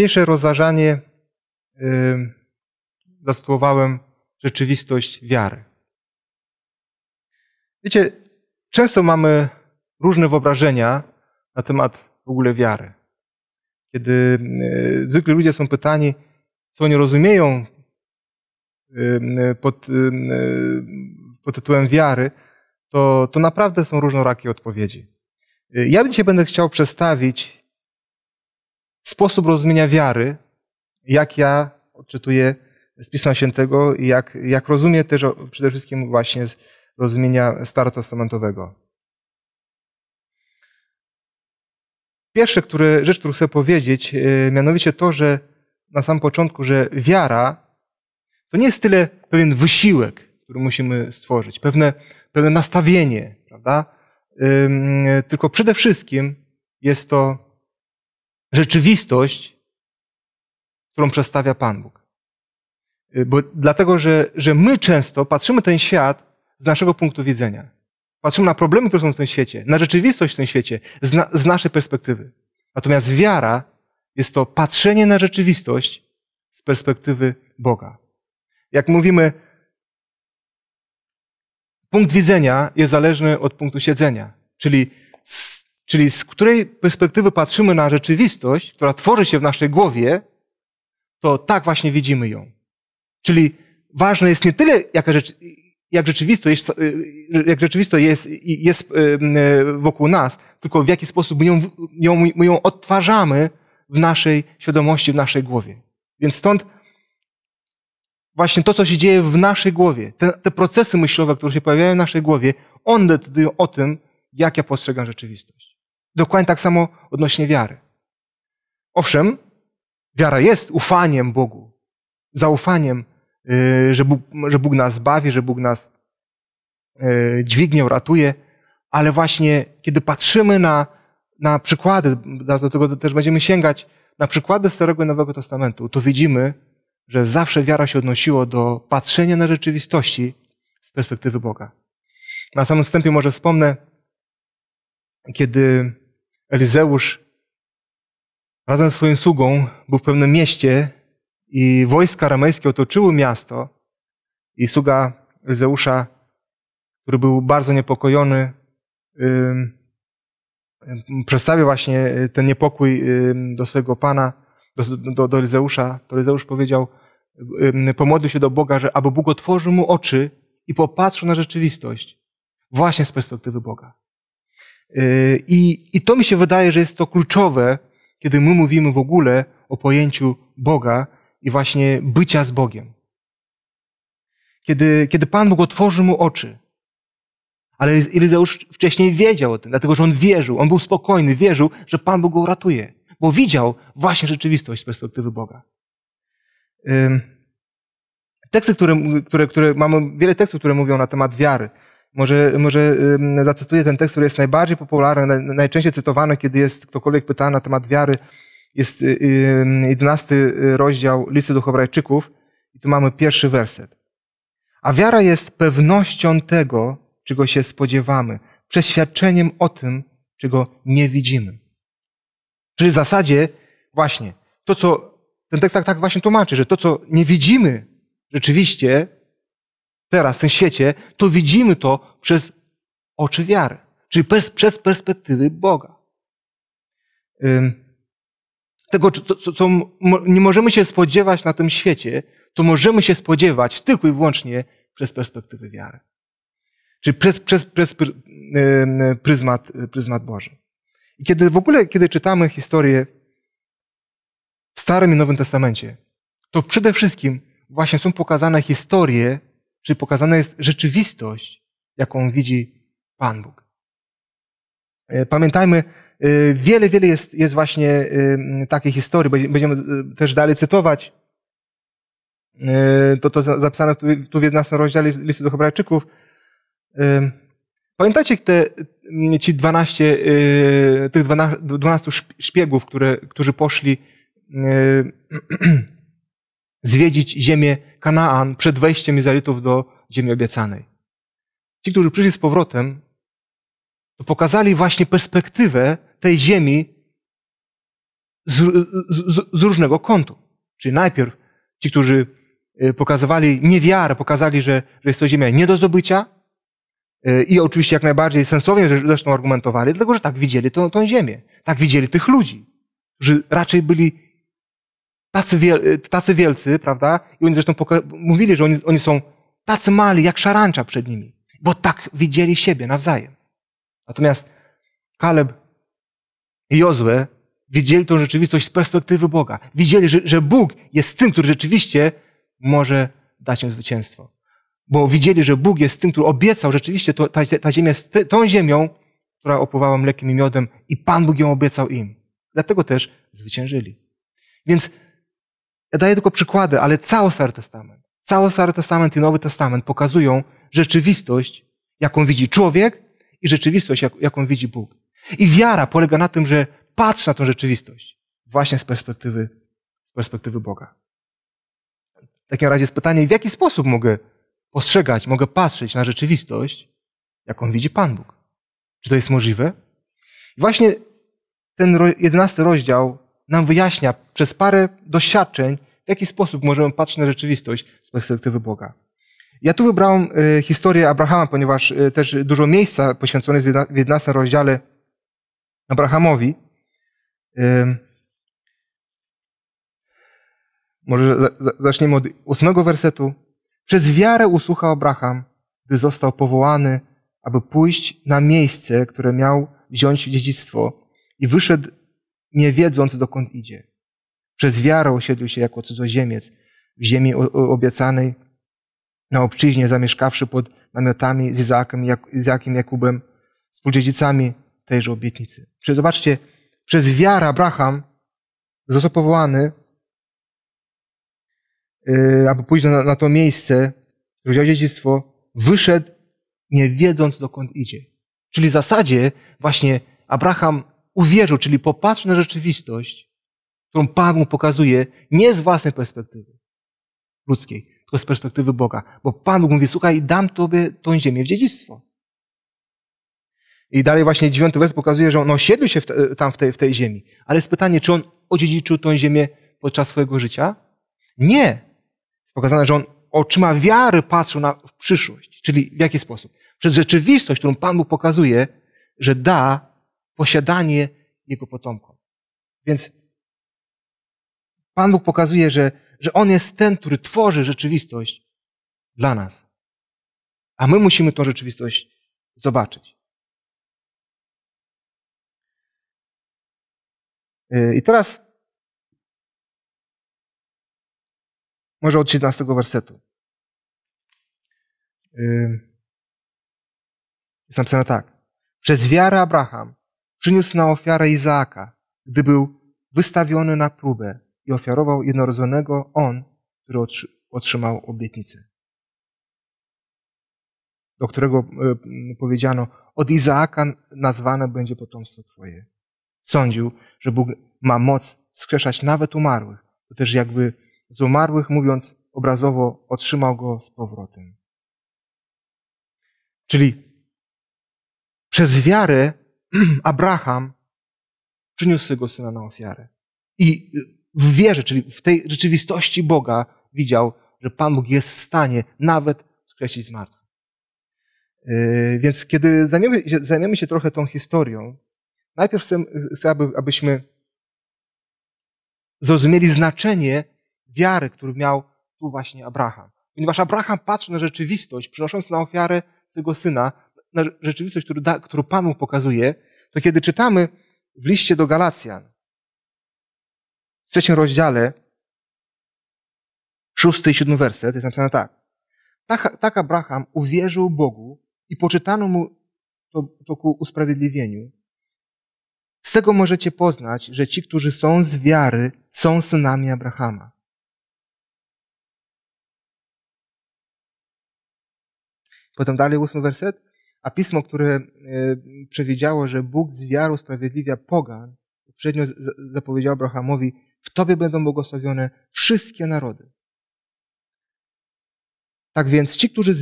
Dzisiejsze rozważanie yy, Rzeczywistość wiary. Wiecie, często mamy różne wyobrażenia na temat w ogóle wiary. Kiedy y, zwykli ludzie są pytani, co nie rozumieją pod, pod tytułem wiary, to, to naprawdę są różnorakie odpowiedzi. Ja się będę chciał przedstawić sposób rozumienia wiary, jak ja odczytuję z Pisma Świętego i jak, jak rozumiem też przede wszystkim właśnie z rozumienia starotestamentowego. Pierwsze, które, rzecz, którą chcę powiedzieć, y, mianowicie to, że na samym początku, że wiara to nie jest tyle pewien wysiłek, który musimy stworzyć, pewne, pewne nastawienie, prawda? Tylko przede wszystkim jest to rzeczywistość, którą przedstawia Pan Bóg. Y, bo dlatego, że, że my często patrzymy ten świat z naszego punktu widzenia. Patrzymy na problemy, które są w tym świecie, na rzeczywistość w tym świecie, z, na, z naszej perspektywy. Natomiast wiara jest to patrzenie na rzeczywistość z perspektywy Boga. Jak mówimy, punkt widzenia jest zależny od punktu siedzenia. Czyli Czyli z której perspektywy patrzymy na rzeczywistość, która tworzy się w naszej głowie, to tak właśnie widzimy ją. Czyli ważne jest nie tyle, jaka rzecz, jak rzeczywistość, jest, y, y, jak jest, y, jest wokół nas, tylko w jaki sposób my ją, ją, my ją odtwarzamy w naszej świadomości, w naszej głowie. Więc stąd właśnie to, co się dzieje w naszej głowie, te, te procesy myślowe, które się pojawiają w naszej głowie, one decydują o tym, jak ja postrzegam rzeczywistość. Dokładnie tak samo odnośnie wiary. Owszem, wiara jest ufaniem Bogu, zaufaniem, y, że Bóg, że Bóg nas bawi, że Bóg nas y, dźwignie, ratuje, ale właśnie kiedy patrzymy na, na przykłady, do tego też będziemy sięgać, na przykłady Starego i Nowego Testamentu, to widzimy, że zawsze wiara się odnosiła do patrzenia na rzeczywistości z perspektywy Boga. Na samym wstępie może wspomnę, kiedy Elizeusz razem z swoim sługą był w pewnym mieście i wojska ramejskie otoczyły miasto i sługa Elizeusza, który był bardzo niepokojony, przedstawił właśnie y, ten niepokój do swojego pana, do, do, do Elizeusza. To Elizeusz powiedział, pomodlił się do Boga, że aby Bóg otworzył mu oczy i popatrzył na rzeczywistość właśnie z perspektywy Boga. Y, I, I to mi się wydaje, że jest to kluczowe, kiedy my mówimy w ogóle o pojęciu Boga i właśnie bycia z Bogiem. Kiedy, kiedy Pan Bóg otworzy mu oczy, ale Elizeusz wcześniej wiedział o tym, dlatego że on wierzył, on był spokojny, wierzył, że Pan Bóg go ratuje, bo widział właśnie rzeczywistość z perspektywy Boga. Teksty, które, które, które mamy, wiele tekstów, które mówią na temat wiary. Może, może zacytuję ten tekst, który jest najbardziej popularny, najczęściej cytowany, kiedy jest ktokolwiek pytany na temat wiary. Jest 11 y, rozdział Listy do Hebrajczyków i tu mamy pierwszy werset. A wiara jest pewnością tego, czego się spodziewamy, przeświadczeniem o tym, czego nie widzimy. Czyli w zasadzie właśnie to, co ten tekst tak, tak właśnie tłumaczy, że to, co nie widzimy rzeczywiście, teraz w tym świecie, to widzimy to przez oczy wiary, czyli przez perspektywy Boga. Tego, co, co, co nie możemy się spodziewać na tym świecie, to możemy się spodziewać tylko i wyłącznie przez perspektywy wiary. Czyli przez, przez, przez pryzmat, pryzmat Boży. I kiedy w ogóle, kiedy czytamy historię w Starym i Nowym Testamencie, to przede wszystkim właśnie są pokazane historie czy pokazana jest rzeczywistość, jaką widzi Pan Bóg. E, pamiętajmy, e, wiele, wiele jest, jest właśnie e, takich historii. Będziemy też dalej cytować. To, to zapisane tu w 11 rozdziale listu do Hebrajczyków. Pamiętacie te, ci 12, tych 12, 12 szpiegów, które, którzy poszli zwiedzić ziemię Kanaan przed wejściem Izraelitów do ziemi obiecanej. Ci, którzy przyszli z powrotem, to pokazali właśnie perspektywę tej ziemi z, z, z różnego kątu. Czyli najpierw ci, którzy y, pokazywali niewiarę, pokazali, że, że jest to ziemia nie do zdobycia y, i oczywiście jak najbardziej sensownie zresztą argumentowali, dlatego że tak widzieli tą, tą ziemię, tak widzieli tych ludzi, którzy raczej byli tacy, wiel, y, tacy wielcy, prawda? I oni zresztą mówili, że oni, oni są tacy mali, jak szarancza przed nimi, bo tak widzieli siebie nawzajem. Natomiast Kaleb i Jozue widzieli tą rzeczywistość z perspektywy Boga. Widzieli, że, że Bóg jest tym, który rzeczywiście może dać im zwycięstwo. Bo widzieli, że Bóg jest tym, który obiecał rzeczywiście to, ta, ta ziemia jest tą ziemią, która opływała mlekiem i miodem i Pan Bóg ją obiecał im. Dlatego też zwyciężyli. Więc ja daję tylko przykłady, ale cały Stary Testament, cały Stary Testament i Nowy Testament pokazują rzeczywistość, jaką widzi człowiek i rzeczywistość, jaką widzi Bóg. I wiara polega na tym, że patrz na tą rzeczywistość właśnie z perspektywy, z perspektywy Boga. W takim razie jest pytanie, w jaki sposób mogę postrzegać, mogę patrzeć na rzeczywistość, jaką widzi Pan Bóg? Czy to jest możliwe? I właśnie ten jedenasty rozdział nam wyjaśnia przez parę doświadczeń, w jaki sposób możemy patrzeć na rzeczywistość z perspektywy Boga. Ja tu wybrałem e, historię Abrahama, ponieważ e, też dużo miejsca poświęcone jest w 11 rozdziale Abrahamowi. Może zaczniemy od ósmego wersetu. Przez wiarę usłuchał Abraham, gdy został powołany, aby pójść na miejsce, które miał wziąć w dziedzictwo i wyszedł nie wiedząc dokąd idzie. Przez wiarę osiedlił się jako cudzoziemiec w ziemi obiecanej, na obczyźnie zamieszkawszy pod namiotami z Izaakiem, Jak Izaakiem Jakubem, współdziedzicami tejże obietnicy. Czyli zobaczcie, przez wiarę Abraham został powołany, y, aby pójść na, na to miejsce, które wziął dziedzictwo, wyszedł nie wiedząc dokąd idzie. Czyli w zasadzie właśnie Abraham uwierzył, czyli popatrzył na rzeczywistość, którą Pan mu pokazuje, nie z własnej perspektywy ludzkiej, tylko z perspektywy Boga. Bo Pan mu mówi, słuchaj, dam Tobie tą ziemię w dziedzictwo. I dalej właśnie dziewiąty werset pokazuje, że on osiedlił się w te, tam w tej, w tej ziemi. Ale jest pytanie, czy on odziedziczył tą ziemię podczas swojego życia? Nie. Jest pokazane, że on oczyma wiary patrzył na przyszłość. Czyli w jaki sposób? Przez rzeczywistość, którą Pan Bóg pokazuje, że da posiadanie jego potomkom. Więc Pan Bóg pokazuje, że, że On jest ten, który tworzy rzeczywistość dla nas. A my musimy tą rzeczywistość zobaczyć. Y, I teraz może od 17 wersetu. Y, jest napisane tak. Przez wiarę Abraham przyniósł na ofiarę Izaaka, gdy był wystawiony na próbę i ofiarował jednorodzonego on, który otrzymał obietnicę. Do którego e, powiedziano, od Izaaka nazwane będzie potomstwo Twoje. Sądził, że Bóg ma moc skrzeszać nawet umarłych, to też jakby z umarłych, mówiąc obrazowo, otrzymał go z powrotem. Czyli przez wiarę Abraham przyniósł swojego syna na ofiarę. I w wierze, czyli w tej rzeczywistości Boga widział, że Pan Bóg jest w stanie nawet skreślić z yy, Więc kiedy zajmiemy się, zajmiemy się trochę tą historią, najpierw chcę, chcę aby, abyśmy zrozumieli znaczenie wiary, który miał tu właśnie Abraham. Ponieważ Abraham patrzy na rzeczywistość, przynosząc na ofiarę swojego syna, na rzeczywistość, którą, da, którą Pan mu pokazuje, to kiedy czytamy w liście do Galacjan, w trzecim rozdziale, szósty i siódmy werset, jest napisane tak. Tak, tak Abraham uwierzył Bogu i poczytano mu to, to ku usprawiedliwieniu. Z tego możecie poznać, że ci, którzy są z wiary, są synami Abrahama. Potem dalej ósmy werset a pismo, które e, przewidziało, że Bóg z wiarą sprawiedliwia pogan, uprzednio zapowiedział Abrahamowi, w Tobie będą błogosławione wszystkie narody. Tak więc ci, którzy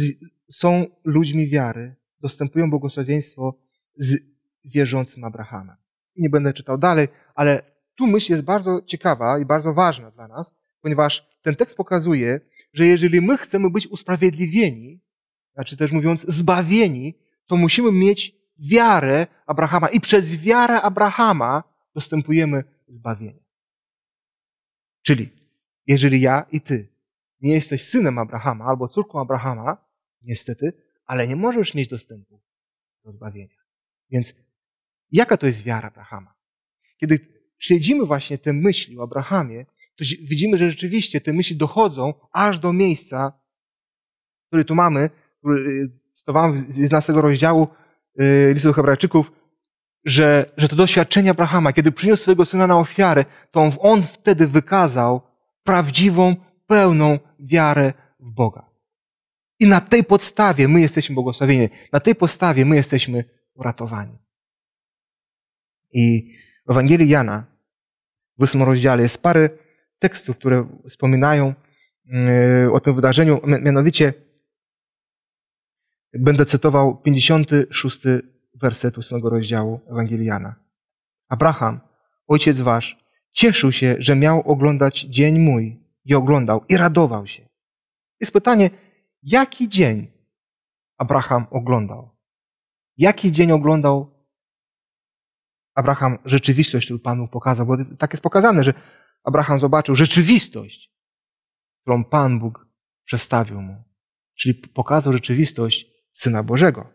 są ludźmi wiary, dostępują błogosławieństwo z wierzącym Abrahamem. I nie będę czytał dalej, ale tu myśl jest bardzo ciekawa i bardzo ważna dla nas, ponieważ ten tekst pokazuje, że jeżeli my chcemy być usprawiedliwieni, znaczy też mówiąc zbawieni, to musimy mieć wiarę Abrahama i przez wiarę Abrahama dostępujemy zbawienia. Czyli jeżeli ja i ty nie jesteś synem Abrahama albo córką Abrahama, niestety, ale nie możesz mieć dostępu do zbawienia. Więc jaka to jest wiara Abrahama? Kiedy śledzimy właśnie te myśli o Abrahamie, to widzimy, że rzeczywiście te myśli dochodzą aż do miejsca, które tu mamy, y, cytowałem z 11 rozdziału y, listu do Hebrajczyków, że, że to doświadczenie Abrahama, kiedy przyniósł swojego syna na ofiarę, to on, on wtedy wykazał prawdziwą, pełną wiarę w Boga. I na tej podstawie my jesteśmy błogosławieni, na tej podstawie my jesteśmy uratowani. I w Ewangelii Jana, w ósmym rozdziale, jest parę tekstów, które wspominają y, o tym wydarzeniu, mianowicie Będę cytował 56 werset 8 rozdziału Ewangeliana. Abraham, ojciec wasz, cieszył się, że miał oglądać dzień mój i oglądał i radował się. Jest pytanie, jaki dzień Abraham oglądał? Jaki dzień oglądał Abraham rzeczywistość, którą Panu pokazał? Bo tak jest pokazane, że Abraham zobaczył rzeczywistość, którą Pan Bóg przestawił mu. Czyli pokazał rzeczywistość, Syna Bożego.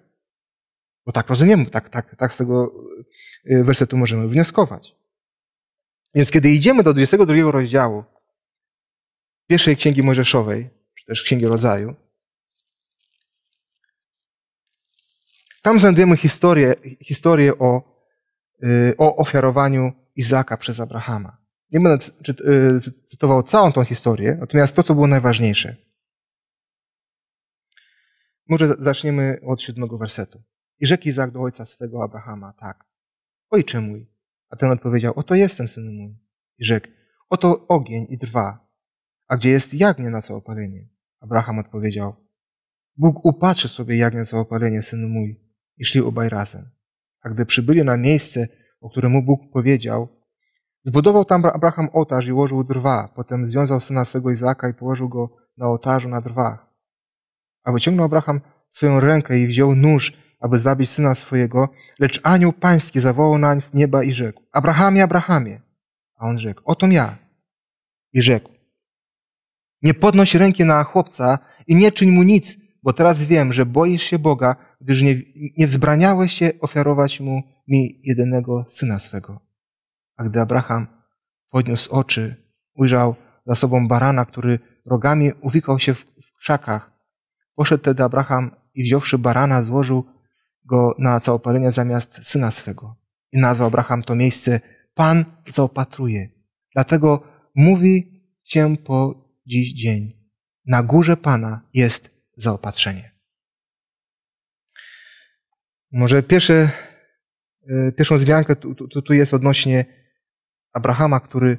Bo tak rozumiemy, tak, tak, tak z tego y, wersetu możemy wnioskować. Więc kiedy idziemy do 22 rozdziału pierwszej Księgi Mojżeszowej, czy też Księgi Rodzaju, tam znajdujemy historię, historię o, y, o ofiarowaniu Izaka przez Abrahama. Nie będę y, cytował całą tą historię, natomiast to, co było najważniejsze – może zaczniemy od siódmego wersetu. I rzekł Izak do ojca swego Abrahama tak. Ojcze mój. A ten odpowiedział, oto jestem, synu mój. I rzekł, oto ogień i drwa. A gdzie jest jagnię na całopalenie? Abraham odpowiedział, Bóg upatrzy sobie jagnię na całopalenie, synu mój. I szli obaj razem. A gdy przybyli na miejsce, o któremu Bóg powiedział, zbudował tam Abraham ołtarz i ułożył drwa. Potem związał syna swego Izaka i położył go na ołtarzu na drwach a wyciągnął Abraham swoją rękę i wziął nóż, aby zabić syna swojego, lecz anioł pański zawołał nań z nieba i rzekł, Abrahamie, Abrahamie. A on rzekł, oto ja. I rzekł, nie podnoś ręki na chłopca i nie czyń mu nic, bo teraz wiem, że boisz się Boga, gdyż nie, nie wzbraniałeś się ofiarować mu mi jedynego syna swego. A gdy Abraham podniósł oczy, ujrzał za sobą barana, który rogami uwikał się w, w krzakach Poszedł tedy Abraham i wziąwszy barana, złożył go na zaopalenie zamiast syna swego. I nazwał Abraham to miejsce Pan zaopatruje. Dlatego mówi się po dziś dzień. Na górze Pana jest zaopatrzenie. Może pierwsze, e, pierwszą zmiankę tu, tu, tu jest odnośnie Abrahama, który,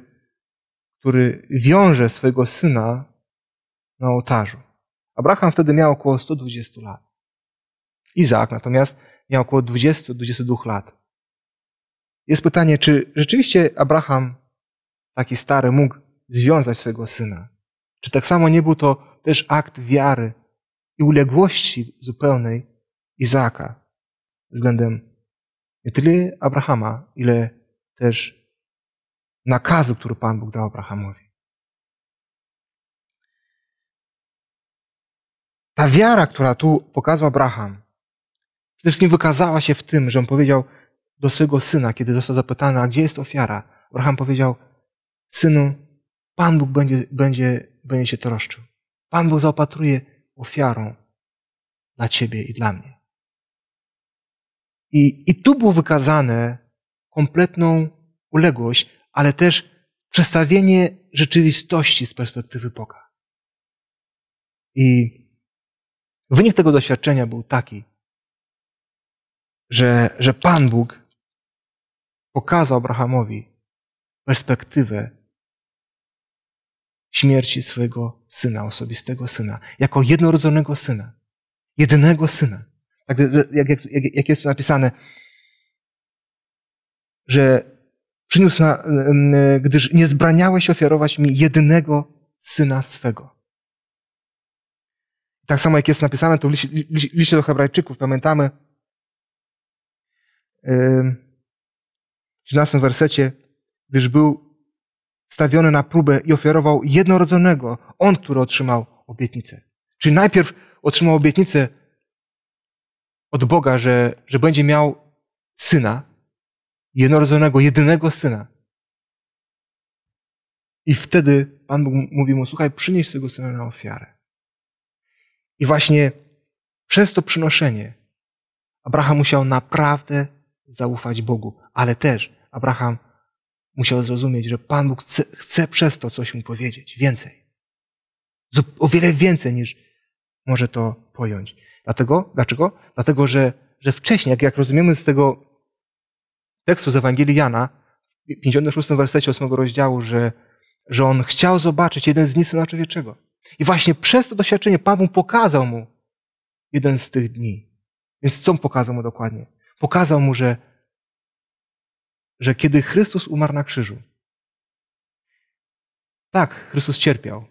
który wiąże swojego syna na ołtarzu. Abraham wtedy miał około 120 lat. Izaak natomiast miał około 20-22 lat. Jest pytanie, czy rzeczywiście Abraham, taki stary, mógł związać swojego syna? Czy tak samo nie był to też akt wiary i uległości zupełnej Izaaka względem nie tyle Abrahama, ile też nakazu, który Pan Bóg dał Abrahamowi? Ta wiara, która tu pokazał Abraham, przede wszystkim wykazała się w tym, że on powiedział do swojego syna, kiedy został zapytany, a gdzie jest ofiara? Abraham powiedział, synu, Pan Bóg będzie, będzie, będzie się troszczył. Pan Bóg zaopatruje ofiarą dla ciebie i dla mnie. I, i tu było wykazane kompletną uległość, ale też przestawienie rzeczywistości z perspektywy Boga. I Wynik tego doświadczenia był taki, że, że Pan Bóg pokazał Abrahamowi perspektywę śmierci swojego syna, osobistego syna, jako jednorodzonego syna, jedynego syna. Tak, jak, jak, jak jest tu napisane, że przyniósł, na, gdyż nie zbraniałeś ofiarować mi jedynego syna swego. Tak samo jak jest napisane tu w liście, liście do Hebrajczyków, pamiętamy, w 17 wersecie, gdyż był stawiony na próbę i ofiarował jednorodzonego, on, który otrzymał obietnicę. Czyli najpierw otrzymał obietnicę od Boga, że, że będzie miał syna, jednorodzonego, jedynego syna. I wtedy Pan Bóg mówi mu, słuchaj, przynieś swojego syna na ofiarę. I właśnie przez to przynoszenie Abraham musiał naprawdę zaufać Bogu, ale też Abraham musiał zrozumieć, że Pan Bóg chce, chce przez to coś mu powiedzieć więcej. O wiele więcej niż może to pojąć. Dlatego, dlaczego? Dlatego, że, że wcześniej, jak, jak rozumiemy z tego tekstu z Ewangelii Jana, w 56 wersecie 8 rozdziału, że, że on chciał zobaczyć jeden z dni Syna Człowieczego. I właśnie przez to doświadczenie Pan mu pokazał mu jeden z tych dni. Więc co pokazał mu dokładnie? Pokazał mu, że, że kiedy Chrystus umarł na krzyżu, tak, Chrystus cierpiał.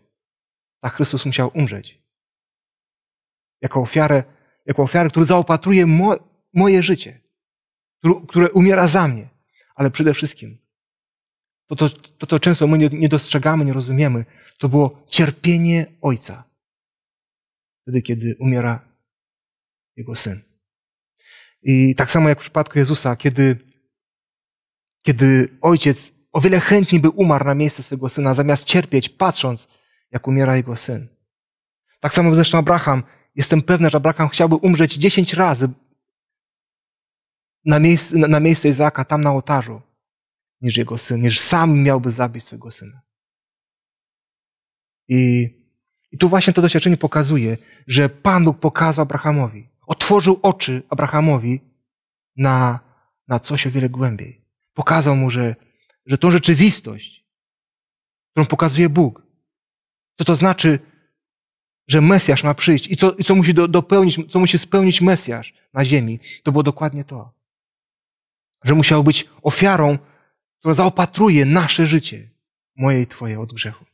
Tak, Chrystus musiał umrzeć. Jako ofiarę, jako ofiarę który zaopatruje mo, moje życie, które umiera za mnie. Ale przede wszystkim to, to, to, to często my nie, nie dostrzegamy, nie rozumiemy, to było cierpienie Ojca. Wtedy, kiedy umiera Jego Syn. I tak samo jak w przypadku Jezusa, kiedy, kiedy Ojciec o wiele chętniej by umarł na miejsce swojego Syna, zamiast cierpieć, patrząc, jak umiera Jego Syn. Tak samo zresztą Abraham. Jestem pewny, że Abraham chciałby umrzeć dziesięć razy na miejsce, na miejsce Izaaka, tam na ołtarzu niż jego syn, niż sam miałby zabić swojego syna. I, I tu właśnie to doświadczenie pokazuje, że Pan Bóg pokazał Abrahamowi, otworzył oczy Abrahamowi na, na coś o wiele głębiej. Pokazał mu, że, że tą rzeczywistość, którą pokazuje Bóg, co to znaczy, że Mesjasz ma przyjść i co, i co musi do, dopełnić, co musi spełnić Mesjasz na ziemi, to było dokładnie to. Że musiał być ofiarą która zaopatruje nasze życie, moje i Twoje, od grzechu.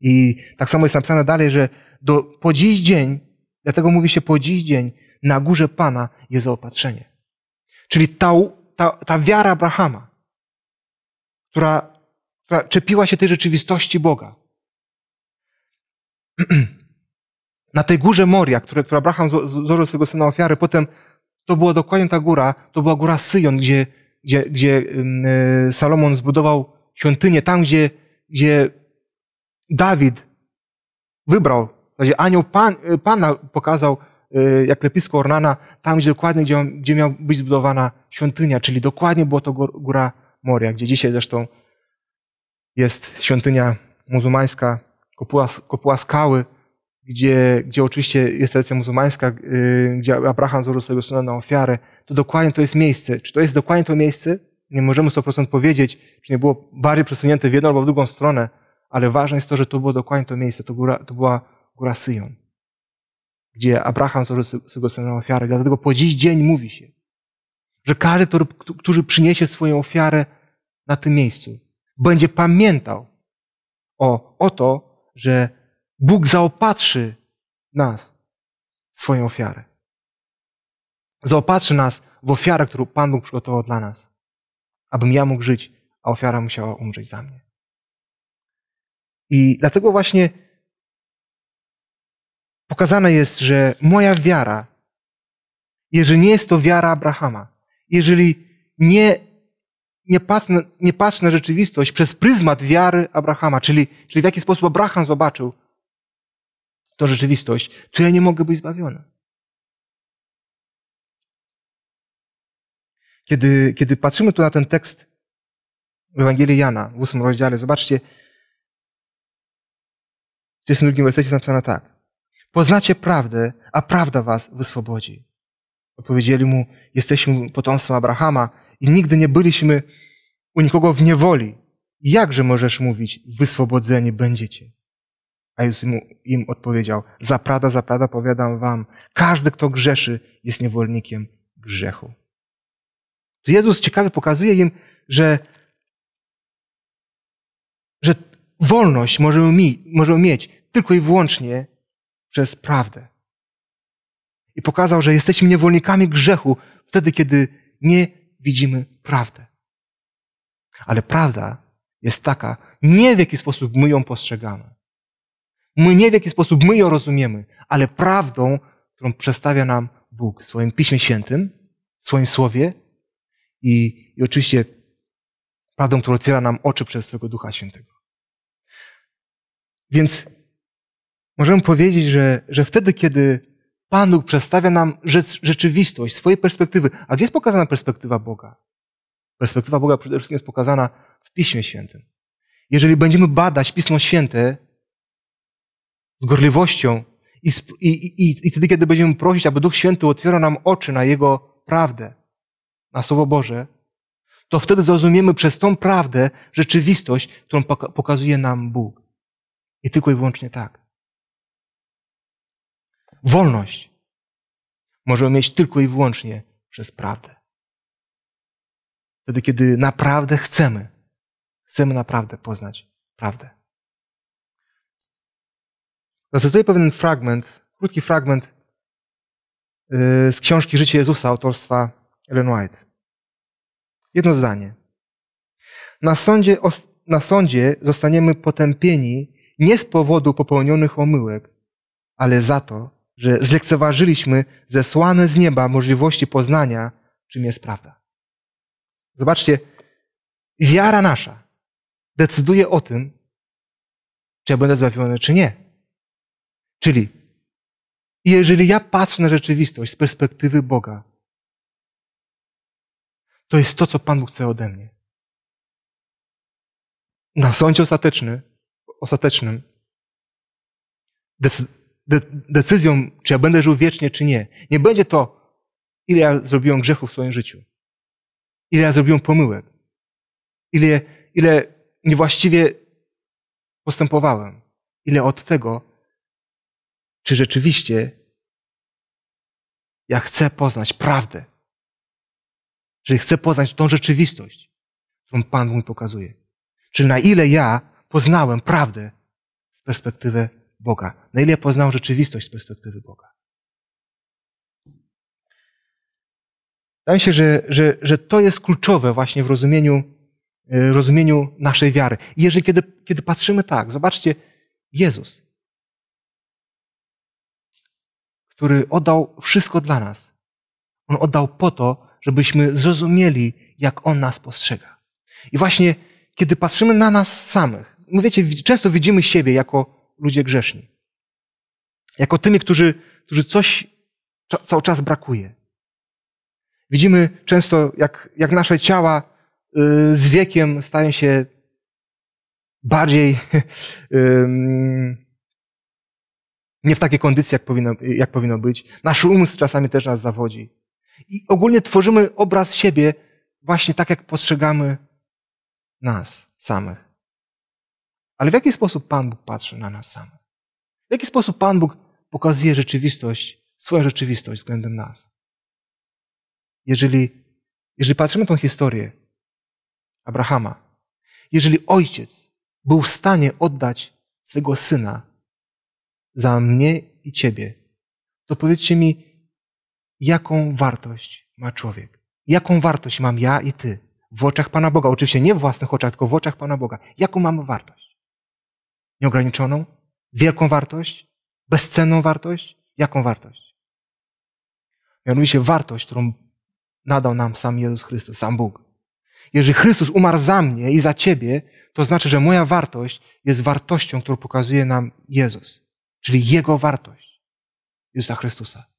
I tak samo jest napisane dalej, że do, po dziś dzień, dlatego mówi się po dziś dzień, na górze Pana jest zaopatrzenie. Czyli ta, ta, ta wiara Abrahama, która, która czepiła się tej rzeczywistości Boga. na tej górze Moria, które, która Abraham złożył swojego syna ofiary, potem to była dokładnie ta góra, to była góra Syjon, gdzie gdzie, gdzie e, Salomon zbudował świątynię tam, gdzie, gdzie Dawid wybrał. W anioł Pan, e, Pana pokazał, e, jak lepisko Ornana, tam gdzie dokładnie, gdzie, gdzie być zbudowana świątynia, czyli dokładnie było to Góra Moria, gdzie dzisiaj zresztą jest świątynia muzułmańska, kopuła, kopuła skały, gdzie, gdzie oczywiście jest tradycja muzułmańska, gdzie Abraham złożył sobie syna na ofiarę, to dokładnie to jest miejsce. Czy to jest dokładnie to miejsce? Nie możemy 100% powiedzieć, czy nie było bardziej przesunięte w jedną albo w drugą stronę, ale ważne jest to, że to było dokładnie to miejsce, to, góra, to była góra Syjon, gdzie Abraham złożył swoją syna ofiarę. Dlatego po dziś dzień mówi się, że każdy, który, który przyniesie swoją ofiarę na tym miejscu, będzie pamiętał o, o to, że Bóg zaopatrzy nas swoją ofiarę. Zaopatrzy nas w ofiarę, którą Pan Bóg przygotował dla nas, abym ja mógł żyć, a ofiara musiała umrzeć za mnie. I dlatego właśnie pokazane jest, że moja wiara, jeżeli nie jest to wiara Abrahama, jeżeli nie, nie, patrzę, nie patrzę na rzeczywistość przez pryzmat wiary Abrahama, czyli, czyli w jaki sposób Abraham zobaczył, tę rzeczywistość, to ja nie mogę być zbawiony. Kiedy, kiedy patrzymy tu na ten tekst w Ewangelii Jana w ósmym rozdziale, zobaczcie, w 32 wersecie jest napisane tak. Poznacie prawdę, a prawda was wyswobodzi. Odpowiedzieli mu, jesteśmy potomstwem Abrahama i nigdy nie byliśmy u nikogo w niewoli. Jakże możesz mówić, wyswobodzeni będziecie? A Jezus im, im odpowiedział, zaprada, zaprada, powiadam wam, każdy, kto grzeszy, jest niewolnikiem grzechu. To Jezus ciekawy pokazuje im, że, że wolność możemy, mi, możemy mieć tylko i wyłącznie przez prawdę. I pokazał, że jesteśmy niewolnikami grzechu wtedy, kiedy nie widzimy prawdy. Ale prawda jest taka, nie w jaki sposób my ją postrzegamy. My nie w jaki sposób my ją rozumiemy, ale prawdą, którą przedstawia nam Bóg w swoim Piśmie Świętym, w swoim Słowie, i, i oczywiście prawdą, która otwiera nam oczy przez swego Ducha Świętego. Więc możemy powiedzieć, że, że wtedy, kiedy Pan Bóg przedstawia nam rzeczywistość, swoje perspektywy, a gdzie jest pokazana perspektywa Boga? Perspektywa Boga przede wszystkim jest pokazana w Piśmie Świętym. Jeżeli będziemy badać Pismo Święte z gorliwością i, i, i, i wtedy, kiedy będziemy prosić, aby Duch Święty otwierał nam oczy na Jego prawdę, na Słowo Boże, to wtedy zrozumiemy przez tą prawdę rzeczywistość, którą pokazuje nam Bóg. I tylko i wyłącznie tak. Wolność możemy mieć tylko i wyłącznie przez prawdę. Wtedy, kiedy naprawdę chcemy, chcemy naprawdę poznać prawdę. Zacytuję pewien fragment, krótki fragment y, z książki Życie Jezusa autorstwa Ellen White. Jedno zdanie. Na sądzie, na sądzie zostaniemy potępieni nie z powodu popełnionych omyłek, ale za to, że zlekceważyliśmy zesłane z nieba możliwości poznania, czym jest prawda. Zobaczcie, wiara nasza decyduje o tym, czy ja będę zbawiony, czy nie. Czyli jeżeli ja patrzę na rzeczywistość z perspektywy Boga, to jest to, co Pan Bóg chce ode mnie. Na sądzie ostateczny, ostatecznym decyzją, czy ja będę żył wiecznie, czy nie, nie będzie to, ile ja zrobiłem grzechów w swoim życiu, ile ja zrobiłem pomyłek, ile, ile niewłaściwie postępowałem, ile od tego, czy rzeczywiście ja chcę poznać prawdę że chcę poznać tą rzeczywistość, którą Pan mój pokazuje. Czyli na ile ja poznałem prawdę z perspektywy Boga, na ile poznałem rzeczywistość z perspektywy Boga. Wydaje mi się, że, że, że to jest kluczowe właśnie w rozumieniu, e, rozumieniu naszej wiary. I jeżeli kiedy, kiedy patrzymy tak, zobaczcie, Jezus, który oddał wszystko dla nas, On oddał po to, żebyśmy zrozumieli, jak On nas postrzega. I właśnie, kiedy patrzymy na nas samych, my wiecie, często widzimy siebie jako ludzie grzeszni. Jako tymi, którzy, którzy coś cały czas brakuje. Widzimy często, jak, jak nasze ciała y, z wiekiem stają się bardziej y, nie w takiej kondycji, jak powinno, jak powinno być. Nasz umysł czasami też nas zawodzi. I ogólnie tworzymy obraz siebie właśnie tak, jak postrzegamy nas samych. Ale w jaki sposób Pan Bóg patrzy na nas samych? W jaki sposób Pan Bóg pokazuje rzeczywistość, swoją rzeczywistość względem nas? Jeżeli, jeżeli patrzymy na tą historię Abrahama, jeżeli ojciec był w stanie oddać swego syna za mnie i ciebie, to powiedzcie mi, jaką wartość ma człowiek. Jaką wartość mam ja i ty w oczach Pana Boga? Oczywiście nie w własnych oczach, tylko w oczach Pana Boga. Jaką mamy wartość? Nieograniczoną? Wielką wartość? Bezcenną wartość? Jaką wartość? Mianowicie wartość, którą nadał nam sam Jezus Chrystus, sam Bóg. Jeżeli Chrystus umarł za mnie i za ciebie, to znaczy, że moja wartość jest wartością, którą pokazuje nam Jezus, czyli Jego wartość, Jezusa Chrystusa.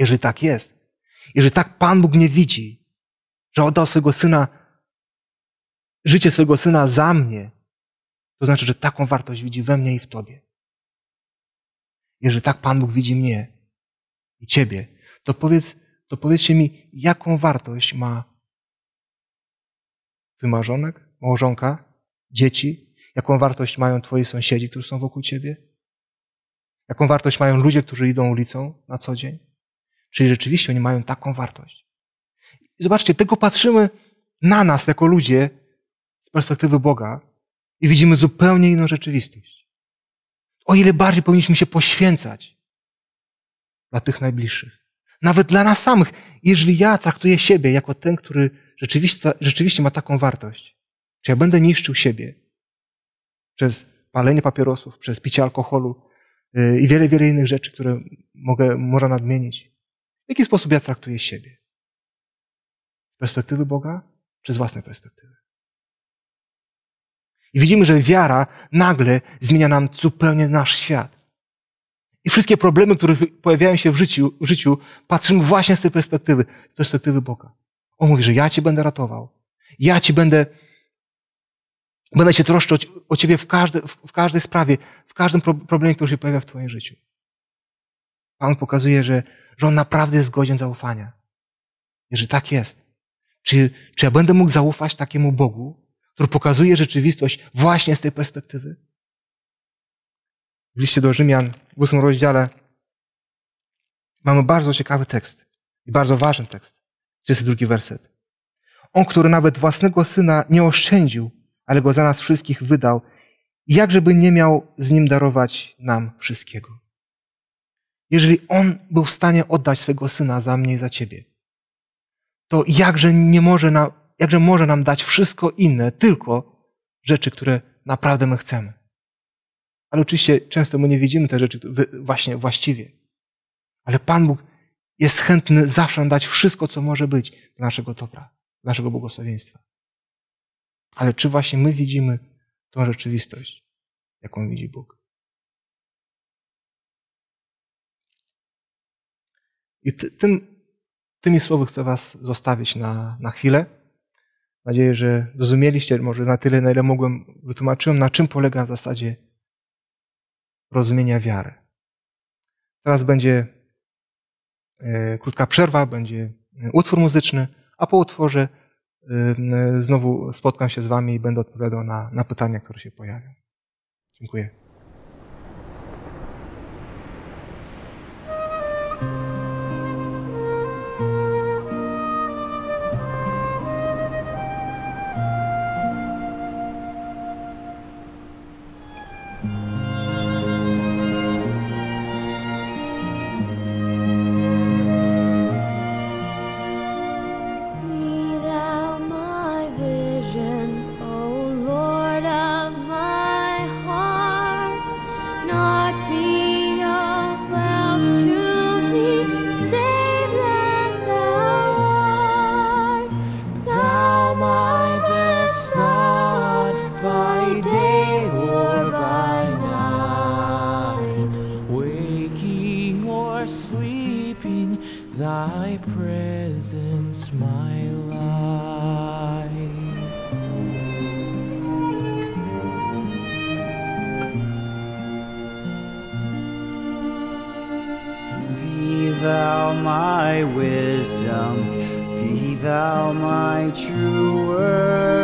Jeżeli tak jest, jeżeli tak Pan Bóg nie widzi, że oddał swojego syna, życie swojego syna za mnie, to znaczy, że taką wartość widzi we mnie i w Tobie. Jeżeli tak Pan Bóg widzi mnie i Ciebie, to, powiedz, to powiedzcie mi, jaką wartość ma Twój małżonek, małżonka, dzieci, jaką wartość mają Twoi sąsiedzi, którzy są wokół Ciebie, jaką wartość mają ludzie, którzy idą ulicą na co dzień. Czyli rzeczywiście oni mają taką wartość. I zobaczcie, tego patrzymy na nas jako ludzie z perspektywy Boga i widzimy zupełnie inną rzeczywistość. O ile bardziej powinniśmy się poświęcać dla tych najbliższych. Nawet dla nas samych. Jeżeli ja traktuję siebie jako ten, który rzeczywiście, rzeczywiście ma taką wartość, czy ja będę niszczył siebie przez palenie papierosów, przez picie alkoholu, yy, i wiele, wiele innych rzeczy, które mogę, można nadmienić. W jaki sposób ja traktuję siebie? Z perspektywy Boga czy z własnej perspektywy? I widzimy, że wiara nagle zmienia nam zupełnie nasz świat. I wszystkie problemy, które pojawiają się w życiu, w życiu patrzymy właśnie z tej perspektywy, z perspektywy Boga. On mówi, że ja Cię będę ratował. Ja Ci będę, będę się troszczył o Ciebie w, każde, w każdej sprawie, w każdym problemie, który się pojawia w Twoim życiu. Pan pokazuje, że, że on naprawdę jest godzien zaufania. Jeżeli tak jest, czy, czy ja będę mógł zaufać takiemu Bogu, który pokazuje rzeczywistość właśnie z tej perspektywy? W liście do Rzymian w ósmym rozdziale mamy bardzo ciekawy tekst i bardzo ważny tekst. 32 werset. On, który nawet własnego syna nie oszczędził, ale go za nas wszystkich wydał, jakżeby nie miał z nim darować nam wszystkiego. Jeżeli On był w stanie oddać swego Syna za mnie i za Ciebie, to jakże, nie może, na, jakże może nam dać wszystko inne, tylko rzeczy, które naprawdę my chcemy. Ale oczywiście często my nie widzimy te rzeczy właśnie właściwie. Ale Pan Bóg jest chętny zawsze dać wszystko, co może być dla naszego dobra, dla naszego błogosławieństwa. Ale czy właśnie my widzimy tą rzeczywistość, jaką widzi Bóg? I ty, tym, tymi słowy chcę Was zostawić na, na chwilę. Mam nadzieję, że rozumieliście może na tyle, na ile mogłem, wytłumaczyłem, na czym polega w zasadzie rozumienia wiary. Teraz będzie e, krótka przerwa, będzie e, utwór muzyczny, a po utworze e, znowu spotkam się z Wami i będę odpowiadał na, na pytania, które się pojawią. Dziękuję. thou my true word.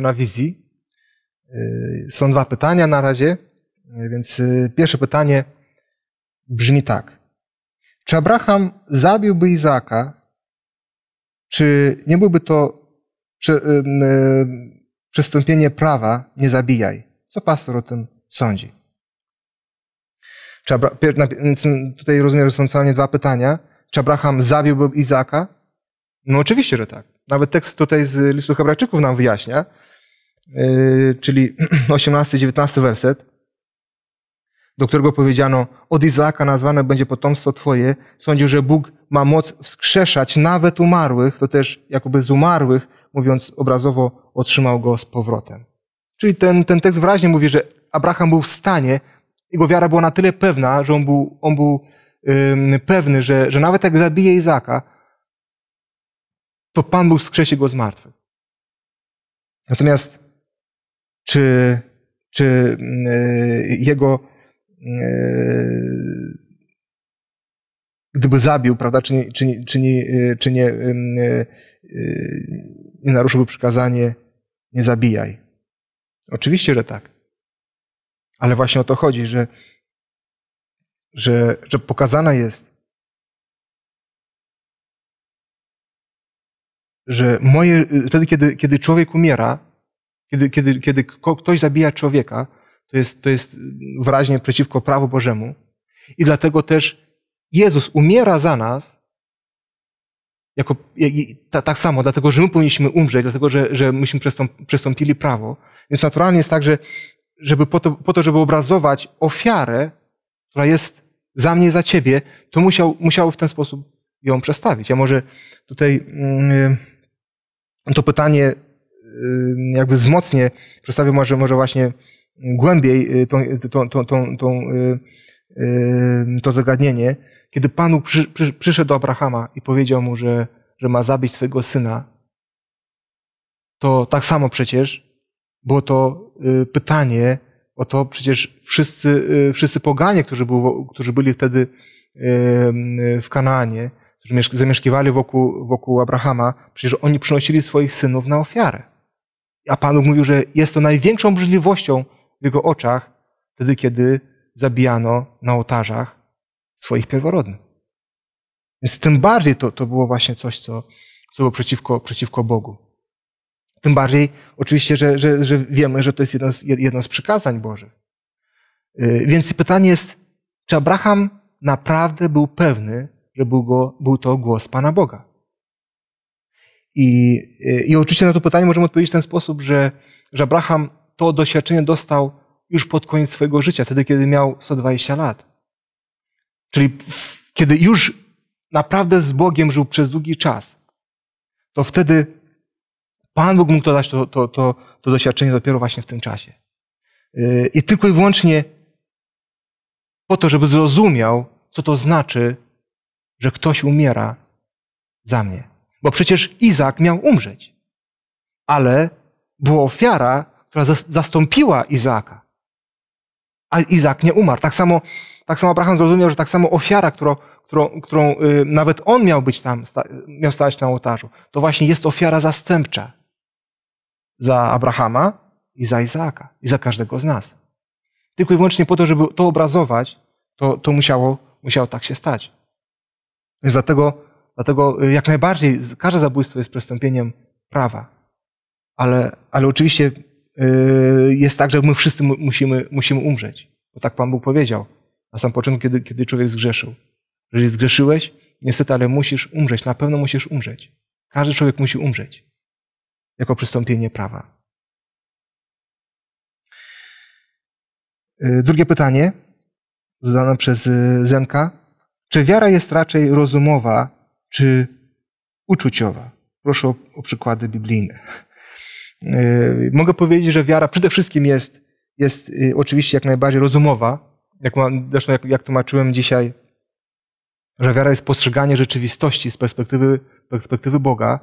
na wizji. Y, są dwa pytania na razie, y, więc y, pierwsze pytanie brzmi tak. Czy Abraham zabiłby Izaka, czy nie byłby to przestąpienie prawa nie zabijaj? Co pastor o tym sądzi? Czy Abra... Tutaj rozumiem, że są co dwa pytania. Czy Abraham zabiłby Izaka? No oczywiście, że tak. Nawet tekst tutaj z listu Hebrajczyków nam wyjaśnia, E, czyli 18-19 werset, do którego powiedziano, od Izaaka nazwane będzie potomstwo Twoje, sądził, że Bóg ma moc wskrzeszać nawet umarłych, to też jakoby z umarłych, mówiąc obrazowo, otrzymał go z powrotem. Czyli ten, ten tekst wyraźnie mówi, że Abraham był w stanie, jego wiara była na tyle pewna, że on był, on był yy, pewny, że, że nawet jak zabije Izaka, to Pan był wskrzesi go z martwych. Natomiast czy, czy mm, e, jego e, gdyby zabił, prawda, czy nie, czy nie, czy nie, e, czy nie, mm, nie naruszyłby przykazanie nie zabijaj. Oczywiście, że tak. Ale właśnie o to chodzi, że, że, że pokazana jest, że moje, wtedy, kiedy, kiedy człowiek umiera, kiedy, kiedy, kiedy ktoś zabija człowieka, to jest, to jest wyraźnie przeciwko prawu Bożemu. I dlatego też Jezus umiera za nas, jako, tak samo, dlatego że my powinniśmy umrzeć, dlatego że, że myśmy przestąpili prawo. Więc naturalnie jest tak, że żeby po, to, po to, żeby obrazować ofiarę, która jest za mnie, za ciebie, to musiał, musiał w ten sposób ją przestawić. Ja może tutaj mm, to pytanie jakby wzmocnię, przedstawię może, może właśnie głębiej tą, tą, tą, tą, tą to zagadnienie, kiedy Panu przy, przy, przyszedł do Abrahama i powiedział mu, że, że ma zabić swojego syna, to tak samo przecież było to pytanie o to przecież wszyscy, wszyscy poganie, którzy, był, którzy byli wtedy w Kanaanie, którzy zamieszkiwali wokół, wokół Abrahama, przecież oni przynosili swoich synów na ofiarę. A Pan mówił, że jest to największą brzydliwością w jego oczach, wtedy kiedy zabijano na ołtarzach swoich pierworodnych. Więc tym bardziej to, to było właśnie coś, co, co było przeciwko, przeciwko Bogu. Tym bardziej oczywiście, że, że, że wiemy, że to jest jedno z, jedno z przykazań Bożych. Y, więc pytanie jest, czy Abraham naprawdę był pewny, że był, go, był to głos Pana Boga? I, e, I oczywiście na to pytanie możemy odpowiedzieć w ten sposób, że, że Abraham to doświadczenie dostał już pod koniec swojego życia, wtedy, kiedy miał 120 lat. Czyli kiedy już naprawdę z Bogiem żył przez długi czas, to wtedy Pan Bóg mógł to dać to, to, to, to doświadczenie dopiero właśnie w tym czasie. E, I tylko i wyłącznie po to, żeby zrozumiał, co to znaczy, że ktoś umiera za mnie bo przecież Izak miał umrzeć. Ale była ofiara, która zastąpiła Izaka. A Izak nie umarł. Tak samo, tak samo Abraham zrozumiał, że tak samo ofiara, którą, którą, którą y, nawet on miał być tam, sta, miał stać na ołtarzu, to właśnie jest ofiara zastępcza za Abrahama i za Izaka, i za każdego z nas. Tylko i wyłącznie po to, żeby to obrazować, to, to musiało, musiało tak się stać. Więc dlatego Dlatego y, jak najbardziej każde zabójstwo jest przestąpieniem prawa. Ale, ale oczywiście y, jest tak, że my wszyscy musimy, musimy umrzeć. Bo tak Pan Bóg powiedział na sam początku, kiedy, kiedy człowiek zgrzeszył. Jeżeli zgrzeszyłeś, niestety, ale musisz umrzeć, na pewno musisz umrzeć. Każdy człowiek musi umrzeć jako przystąpienie prawa. Y, drugie pytanie, zadane przez Zenka. Czy wiara jest raczej rozumowa czy uczuciowa. Proszę o, o przykłady biblijne. E, mogę powiedzieć, że wiara przede wszystkim jest, jest y, oczywiście jak najbardziej rozumowa. Jak, zresztą jak, jak tłumaczyłem dzisiaj, że wiara jest postrzeganie rzeczywistości z perspektywy, perspektywy Boga,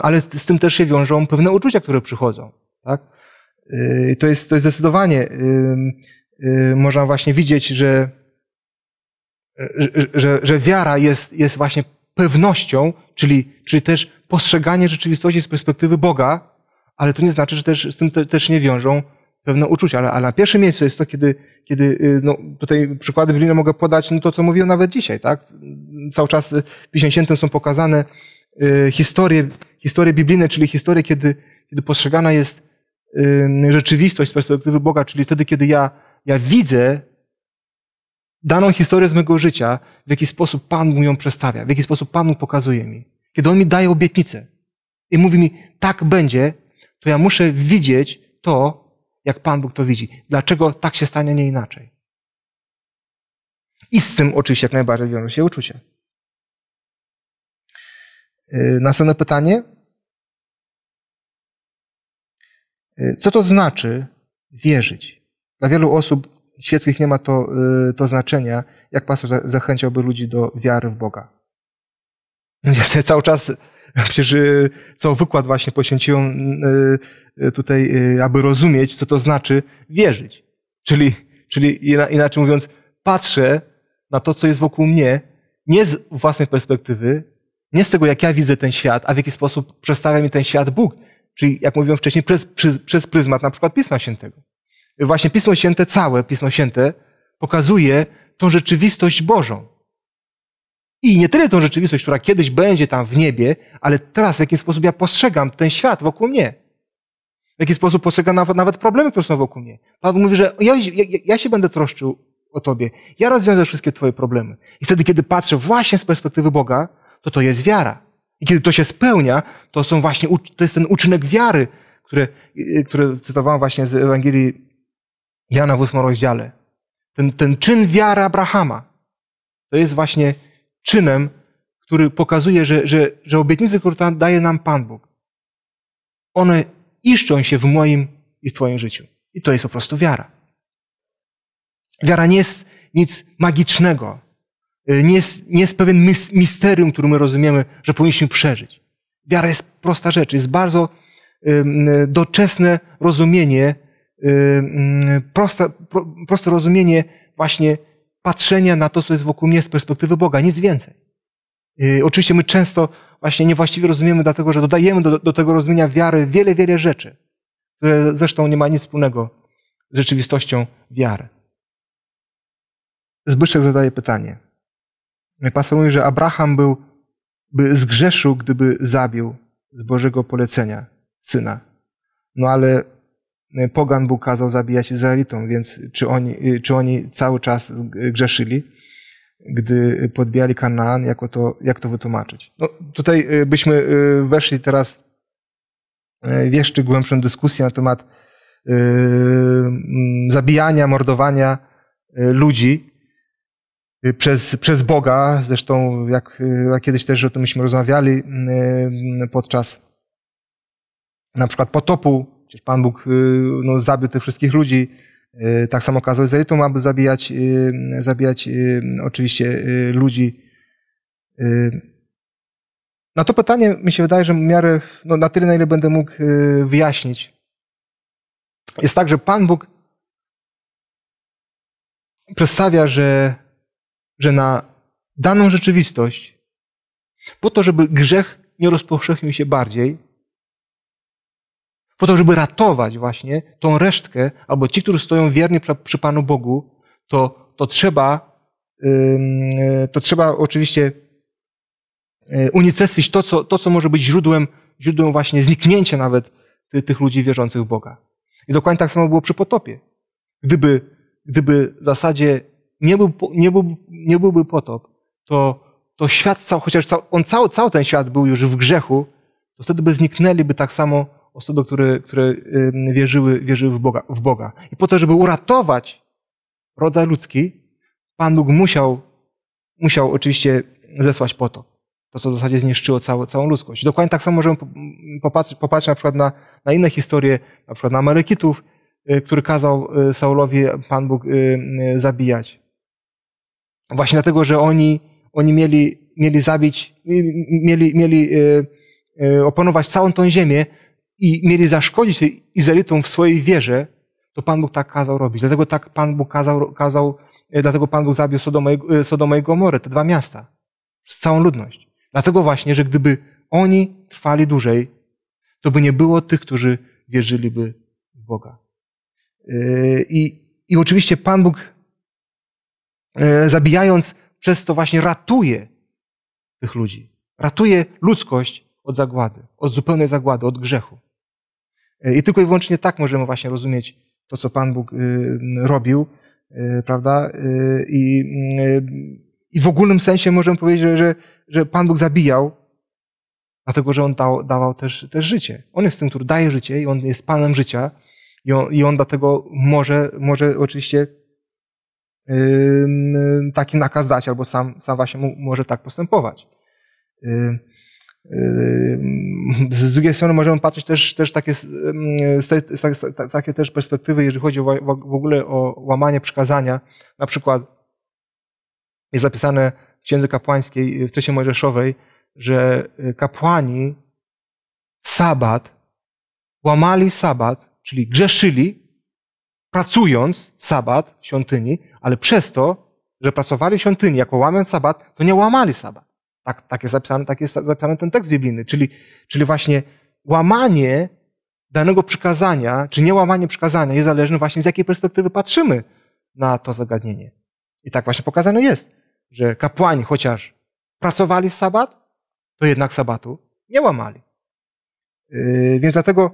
ale z tym też się wiążą pewne uczucia, które przychodzą. Tak? Y, to, jest, to jest zdecydowanie, y, można właśnie widzieć, że że, że wiara jest, jest właśnie pewnością, czyli, czyli też postrzeganie rzeczywistości z perspektywy Boga, ale to nie znaczy, że też, z tym te, też nie wiążą pewne uczucia. Ale, ale na pierwszym miejscu jest to, kiedy, kiedy y, no, tutaj przykłady biblijne mogę podać, no to co mówiłem nawet dzisiaj, tak? Cały czas w Piśmie są pokazane y, historie, historie biblijne, czyli historie, kiedy, kiedy postrzegana jest y, rzeczywistość z perspektywy Boga, czyli wtedy, kiedy ja, ja widzę daną historię z mojego życia, w jaki sposób Pan mu ją przestawia, w jaki sposób Pan mu pokazuje mi. Kiedy On mi daje obietnicę i mówi mi, tak będzie, to ja muszę widzieć to, jak Pan Bóg to widzi. Dlaczego tak się stanie, nie inaczej? I z tym oczywiście jak najbardziej wiąże się uczucie. Yy, następne pytanie. Yy, co to znaczy wierzyć? Dla wielu osób świeckich nie ma to, y, to znaczenia, jak pastor zachęcałby ludzi do wiary w Boga. Ja no, sobie cały czas, przecież cały wykład właśnie poświęciłem y, y, tutaj, aby rozumieć, co to znaczy wierzyć. Czyli, czyli inaczej mówiąc, patrzę na to, co jest wokół mnie, nie z własnej perspektywy, nie z tego, jak ja widzę ten świat, a w jaki sposób przedstawia mi ten świat Bóg. Czyli, jak mówiłem wcześniej, przez, przez, przez pryzmat na przykład Pisma Świętego właśnie Pismo Święte, całe Pismo Święte pokazuje tą rzeczywistość Bożą. I nie tyle tą rzeczywistość, która kiedyś będzie tam w niebie, ale teraz w jaki sposób ja postrzegam ten świat wokół mnie. W jaki sposób postrzegam nawet, nawet problemy, które są wokół mnie. Pan mówi, że ja, ja, ja się będę troszczył o Tobie. Ja rozwiążę wszystkie Twoje problemy. I wtedy, kiedy patrzę właśnie z perspektywy Boga, to to jest wiara. I kiedy to się spełnia, to są właśnie, to jest ten uczynek wiary, który, który cytowałem właśnie z Ewangelii Jana w ósmym rozdziale. Ten, ten czyn wiary Abrahama to jest właśnie czynem, który pokazuje, że, że, że obietnice, które daje nam Pan Bóg, one iszczą się w moim i w Twoim życiu. I to jest po prostu wiara. Wiara nie jest nic magicznego, y, nie jest, nie jest pewien misterium, który my rozumiemy, że powinniśmy przeżyć. Wiara jest prosta rzecz, jest bardzo doczesne rozumienie Y, mm, prosta, proste rozumienie właśnie patrzenia na to, co jest wokół mnie z perspektywy Boga, nic więcej. Y, oczywiście my często właśnie niewłaściwie rozumiemy, dlatego że dodajemy do, do tego rozumienia wiary wiele, wiele rzeczy, które zresztą nie ma nic wspólnego z rzeczywistością wiary. Zbyszek zadaje pytanie. Pastor mówi, że Abraham był, by zgrzeszył, gdyby zabił z Bożego polecenia syna. No ale Y, pogan Bóg kazał zabijać Izraelitom, więc czy oni, y, czy oni cały czas grzeszyli, gdy podbijali Kanaan, jako to, jak to wytłumaczyć? No, tutaj y, byśmy weszli teraz w jeszcze głębszą dyskusję na temat mm, zabijania, mordowania ludzi przez, przez Boga. Zresztą, jak, jak kiedyś też o tym myśmy rozmawiali podczas na przykład potopu Przecież Pan Bóg y, no, zabił tych wszystkich ludzi, y, tak samo kazał Izraelitom, aby zabijać, y, zabijać oczywiście ludzi. Na no to pytanie mi się wydaje, że w miarę, no, na tyle, na ile będę mógł wyjaśnić, jest tak, że Pan Bóg przedstawia, że, że na daną rzeczywistość, po to, żeby grzech nie rozpowszechnił się bardziej, po to, żeby ratować właśnie tą resztkę, albo ci, którzy stoją wiernie przy, Panu Bogu, to, to trzeba, e, to trzeba oczywiście e, unicestwić to co, to, co może być źródłem, źródłem właśnie zniknięcia nawet tych ludzi wierzących w Boga. I dokładnie tak samo było przy potopie. Gdyby, gdyby w zasadzie nie, był, nie, był, nie byłby potop, to, to świat, chociaż on cały, cały ten świat był już w grzechu, to wtedy by by tak samo osoby, które, które wierzyły, wierzyły w, Boga, w Boga. I po to, żeby uratować rodzaj ludzki, Pan Bóg musiał, musiał oczywiście zesłać po To, to co w zasadzie zniszczyło całą, całą ludzkość. Dokładnie tak samo możemy popatrzeć, mm, popatrzeć na przykład na, na inne historie, na przykład na Amerykitów, y, który kazał y, Saulowi Pan Bóg y, zabijać. Właśnie dlatego, że oni, oni mieli, mieli zabić, mieli, mieli opanować całą tą ziemię, i mieli zaszkodzić Izraelitom w swojej wierze, to Pan Bóg tak kazał robić. Dlatego tak Pan Bóg kazał, kazał e, dlatego Pan Bóg zabił e, Sodomę i Gomorę, te dwa miasta, z całą ludność. Dlatego właśnie, że gdyby oni trwali dłużej, to by nie było tych, którzy wierzyliby w Boga. E, I, i oczywiście Pan Bóg, zabijając przez to właśnie ratuje tych ludzi. Ratuje ludzkość od zagłady, od zupełnej zagłady, od grzechu. E, I tylko i wyłącznie tak możemy właśnie rozumieć to, co Pan Bóg y, robił, y, prawda? Y, I, i w ogólnym sensie możemy powiedzieć, że, że, że Pan Bóg zabijał, dlatego że On dał, dawał też, też życie. On jest tym, który daje życie i On jest Panem życia i On, i on dlatego może, może oczywiście taki nakaz dać, albo sam, sam właśnie może tak postępować. Z drugiej strony możemy patrzeć też, też takie, tak, tak, takie też perspektywy, jeżeli chodzi w ogóle o łamanie przykazania. Na przykład jest zapisane w Księdze Kapłańskiej, y, w czasie Mojżeszowej, że y, kapłani sabat, łamali sabat, czyli grzeszyli, pracując sabat w świątyni, ale przez to, że pracowali w świątyni jako łamiąc sabat, to nie łamali sabat. Tak, tak, jest, zapisany, tak jest zapisany ten tekst biblijny, czyli, czyli właśnie łamanie danego przykazania, czy niełamanie przykazania jest zależne właśnie z jakiej perspektywy patrzymy na to zagadnienie. I tak właśnie pokazane jest, że kapłani chociaż pracowali w sabat, to jednak sabatu nie łamali. Yy, więc dlatego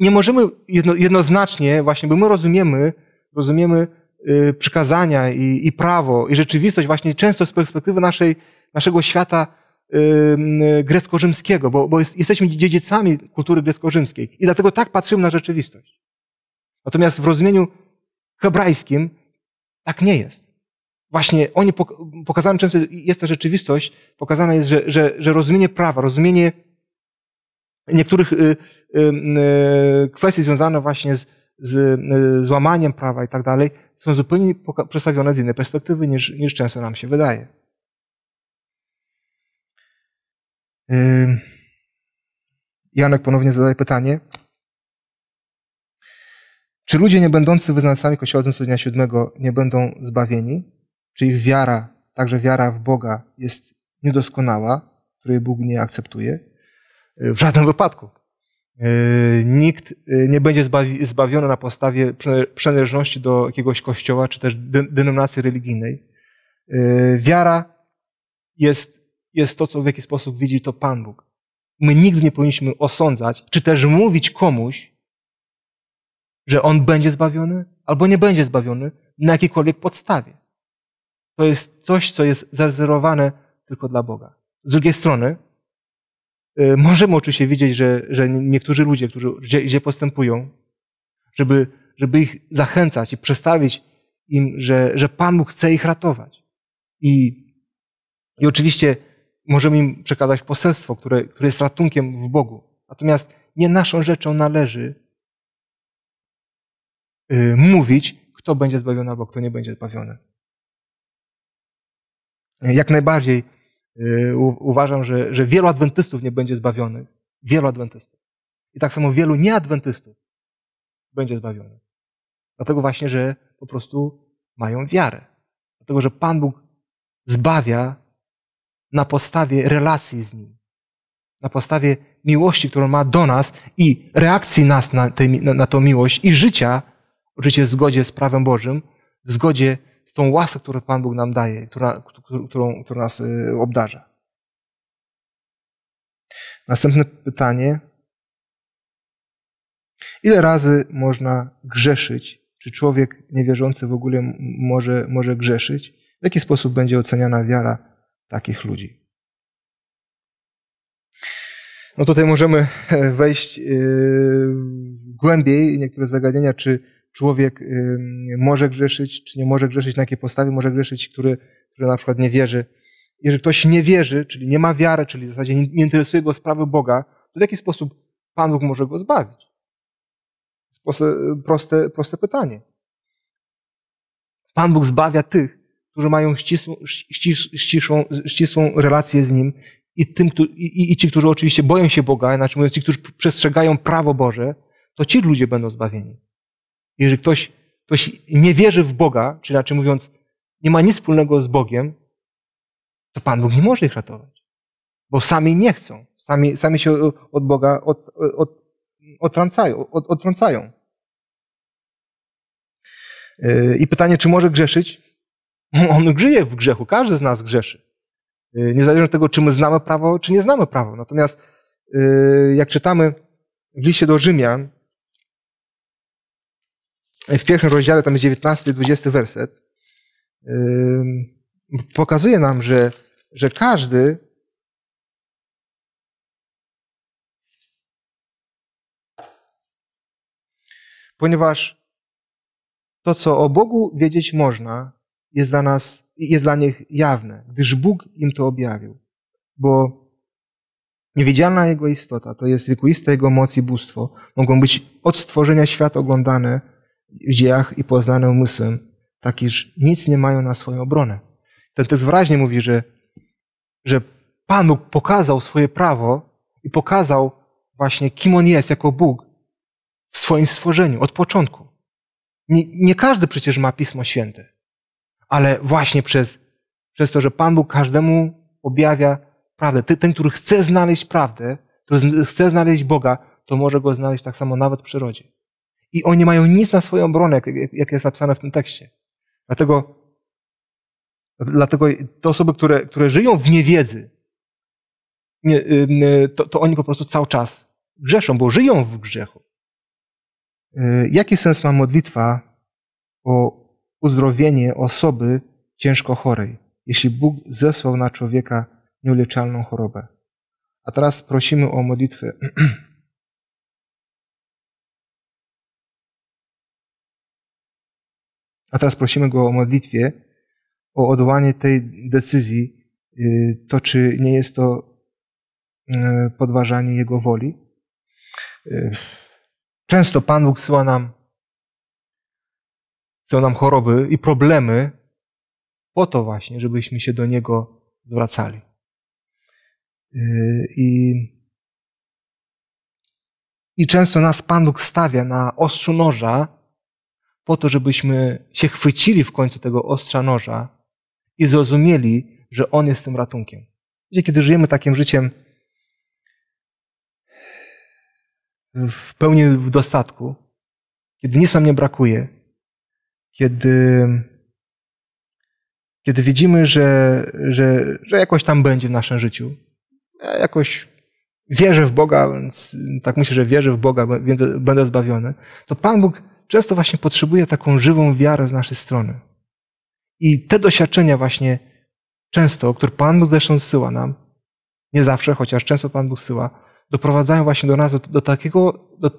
nie możemy jedno, jednoznacznie, właśnie, bo my rozumiemy, rozumiemy Y, przykazania i, i prawo, i rzeczywistość właśnie często z perspektywy naszej, naszego świata grecko-rzymskiego, bo, bo jesteśmy dziedzicami kultury grecko-rzymskiej i dlatego tak patrzymy na rzeczywistość. Natomiast w rozumieniu hebrajskim tak nie jest. Właśnie oni pokazane często jest ta rzeczywistość, pokazana jest, że, że, że rozumienie prawa, rozumienie niektórych y, y, kwestii związanych właśnie z, z, z łamaniem prawa i tak dalej, są zupełnie przedstawione z innej perspektywy niż, niż często nam się wydaje. Janek ponownie zadaje pytanie. Czy ludzie nie będący wyznawcami Kościoła Adwentystu Dnia Siódmego nie będą zbawieni? Czy ich wiara, także wiara w Boga jest niedoskonała, której Bóg nie akceptuje? Yy, w żadnym wypadku. Yy, nikt yy, nie będzie zbawiony na podstawie przynależności do jakiegoś kościoła czy też denominacji religijnej. Yy, wiara jest, jest to, co w jaki sposób widzi to Pan Bóg. My nigdy nie powinniśmy osądzać, czy też mówić komuś, że on będzie zbawiony albo nie będzie zbawiony na jakiejkolwiek podstawie. To jest coś, co jest zarezerwowane tylko dla Boga. Z drugiej strony, Y, możemy oczywiście widzieć, że, że niektórzy ludzie, którzy gdzie, gdzie postępują, żeby, żeby ich zachęcać i przestawić im, że, że Pan Bóg chce ich ratować. I, i oczywiście możemy im przekazać poselstwo, które, które jest ratunkiem w Bogu. Natomiast nie naszą rzeczą należy yy, mówić, kto będzie zbawiony albo kto nie będzie zbawiony. Jak najbardziej Y, u, uważam, że, że wielu adwentystów nie będzie zbawionych. Wielu adwentystów. I tak samo wielu nieadwentystów będzie zbawionych. Dlatego właśnie, że po prostu mają wiarę. Dlatego, że Pan Bóg zbawia na podstawie relacji z Nim. Na podstawie miłości, którą ma do nas i reakcji nas na, tej, na, na tą miłość i życia, życia w zgodzie z prawem Bożym, w zgodzie tą łaskę, którą Pan Bóg nam daje, która, którą, którą nas y, obdarza. Następne pytanie. Ile razy można grzeszyć? Czy człowiek niewierzący w ogóle może, może grzeszyć? W jaki sposób będzie oceniana wiara takich ludzi? No tutaj możemy e, wejść y, głębiej niektóre zagadnienia, czy człowiek może grzeszyć, czy nie może grzeszyć, na jakie postawy, może grzeszyć, który, który na przykład nie wierzy. Jeżeli ktoś nie wierzy, czyli nie ma wiary, czyli w zasadzie nie interesuje go sprawy Boga, to w jaki sposób Pan Bóg może go zbawić? Proste, proste, proste pytanie. Pan Bóg zbawia tych, którzy mają ścisłą, ścis, ścisłą, ścisłą relację z Nim i, tym, i, i, ci, którzy oczywiście boją się Boga, inaczej mówiąc, ci, którzy przestrzegają prawo Boże, to ci ludzie będą zbawieni. Jeżeli ktoś, ktoś nie wierzy w Boga, czy raczej mówiąc, nie ma nic wspólnego z Bogiem, to Pan Bóg nie może ich ratować. Bo sami nie chcą. Sami, sami się od Boga od, od, odtrącają. Od, odtrącają. Yy, I pytanie, czy może grzeszyć? On grzyje w grzechu, każdy z nas grzeszy. Yy, niezależnie od tego, czy my znamy prawo, czy nie znamy prawa. Natomiast yy, jak czytamy w liście do Rzymian, w pierwszym rozdziale, tam jest 19, 20 werset, pokazuje nam, że, że każdy ponieważ to, co o Bogu wiedzieć można, jest dla nas, jest dla nich jawne, gdyż Bóg im to objawił. Bo niewidzialna Jego istota, to jest wiekuista Jego moc i bóstwo, mogą być od stworzenia świata oglądane w dziejach i poznane umysłem, tak iż nic nie mają na swoją obronę. Ten tez wyraźnie mówi, że, że Pan Bóg pokazał swoje prawo i pokazał właśnie, kim On jest jako Bóg w swoim stworzeniu od początku. Nie, nie każdy przecież ma Pismo Święte, ale właśnie przez, przez to, że Pan Bóg każdemu objawia prawdę. Ten, który chce znaleźć prawdę, który chce znaleźć Boga, to może go znaleźć tak samo nawet w przyrodzie i oni mają nic na swoją obronę, jak, jest napisane w tym tekście. Dlatego, dlatego te osoby, które, które żyją w niewiedzy, nie, y, y, to, to oni po prostu cały czas grzeszą, bo żyją w grzechu. Y, jaki sens ma modlitwa o uzdrowienie osoby ciężko chorej, jeśli Bóg zesłał na człowieka nieuleczalną chorobę? A teraz prosimy o modlitwę A teraz prosimy go o modlitwie, o odwołanie tej decyzji, y, to czy nie jest to y, podważanie Jego woli. Y, często Pan Bóg syła nam, syła nam choroby i problemy po to właśnie, żebyśmy się do Niego zwracali. I, i często nas Pan Bóg stawia na ostrzu noża, po to, żebyśmy się chwycili w końcu tego ostrza noża i zrozumieli, że On jest tym ratunkiem. Wiecie, kiedy żyjemy takim życiem w pełni w dostatku, kiedy nic nam nie brakuje, kiedy, kiedy widzimy, że, że, że jakoś tam będzie w naszym życiu, ja jakoś wierzę w Boga, więc tak myślę, że wierzę w Boga, więc będę zbawiony, to Pan Bóg często właśnie potrzebuje taką żywą wiarę z naszej strony. I te doświadczenia właśnie często, które Pan Bóg zresztą zsyła nam, nie zawsze, chociaż często Pan Bóg zsyła, doprowadzają właśnie do nas do, do takiego, do,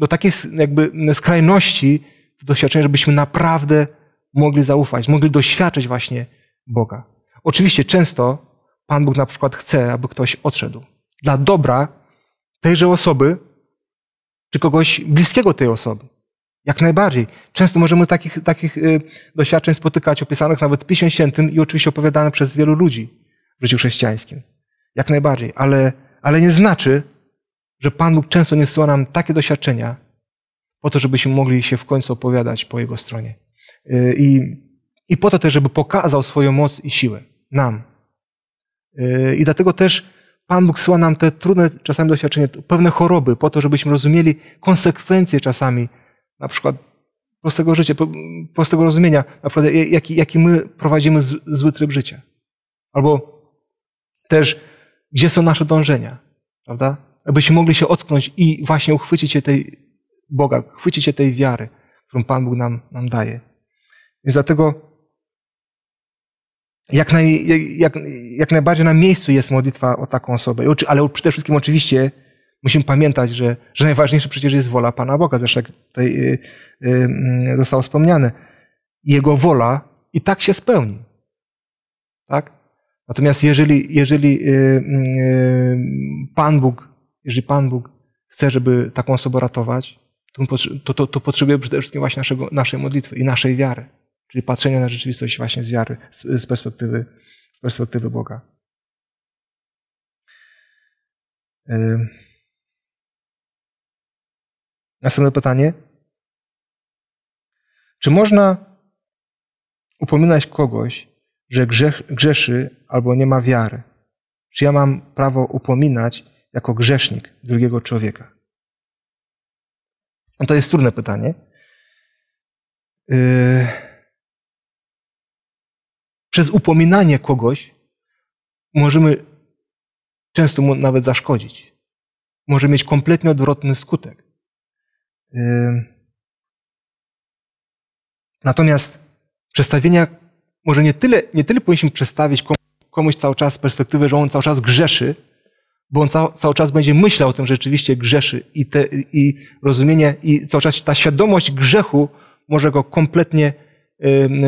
do, takiej jakby skrajności doświadczenia, żebyśmy naprawdę mogli zaufać, mogli doświadczyć właśnie Boga. Oczywiście często Pan Bóg na przykład chce, aby ktoś odszedł. Dla dobra tejże osoby, czy kogoś bliskiego tej osoby. Jak najbardziej. Często możemy takich, takich y, doświadczeń spotykać, opisanych nawet w Piśmie Świętym i oczywiście opowiadanych przez wielu ludzi w życiu chrześcijańskim. Jak najbardziej. Ale, ale nie znaczy, że Pan Bóg często nie zsyła nam takie doświadczenia po to, żebyśmy mogli się w końcu opowiadać po Jego stronie. Y, I, i po to też, żeby pokazał swoją moc i siłę nam. Y, I dlatego też Pan Bóg syła nam te trudne czasami doświadczenia, pewne choroby, po to, żebyśmy rozumieli konsekwencje czasami na przykład prostego życia, prostego rozumienia, naprawdę e, jaki, jaki my prowadzimy zły tryb życia. Albo też, gdzie są nasze dążenia, prawda? Abyśmy mogli się ocknąć i właśnie uchwycić się tej Boga, chwycić się tej wiary, którą Pan Bóg nam, nam daje. Więc dlatego jak, naj, jak, jak najbardziej na miejscu jest modlitwa o taką osobę, ale przede wszystkim oczywiście musimy pamiętać, że, że najważniejsze przecież jest wola Pana Boga, zresztą jak tutaj y, y, mm, zostało wspomniane. Jego wola i tak się spełni. Tak? Natomiast jeżeli, jeżeli y, Pan Bóg, jeżeli Pan Bóg chce, żeby taką osobę ratować, to, to, to potrzebuje przede wszystkim właśnie naszego, naszej modlitwy i naszej wiary. Czyli patrzenia na rzeczywistość właśnie z wiary, z, z perspektywy, z perspektywy Boga. Yy. Następne pytanie. Czy można upominać kogoś, że grzech, grzeszy albo nie ma wiary? Czy ja mam prawo upominać jako grzesznik drugiego człowieka? No to jest trudne pytanie. Yy... Przez upominanie kogoś możemy często mu nawet zaszkodzić. Może mieć kompletnie odwrotny skutek. Natomiast przestawienia, może nie tyle, nie tyle powinniśmy przestawić komuś cały czas perspektywę, że on cały czas grzeszy, bo on cały, cały czas będzie myślał o tym, że rzeczywiście grzeszy i, te, i rozumienie, i cały czas ta świadomość grzechu może go kompletnie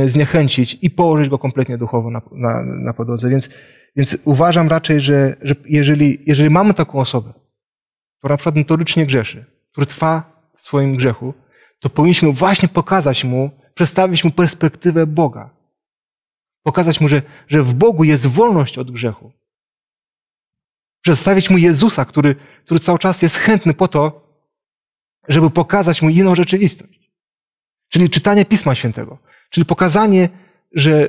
zniechęcić i położyć go kompletnie duchowo na, na, na podłodze. Więc, więc uważam raczej, że, że jeżeli, jeżeli mamy taką osobę, która na przykład notorycznie grzeszy, która trwa w swoim grzechu, to powinniśmy właśnie pokazać mu, przedstawić mu perspektywę Boga. Pokazać mu, że, że w Bogu jest wolność od grzechu. Przedstawić mu Jezusa, który, który cały czas jest chętny po to, żeby pokazać mu inną rzeczywistość. Czyli czytanie Pisma Świętego. Czyli pokazanie, że,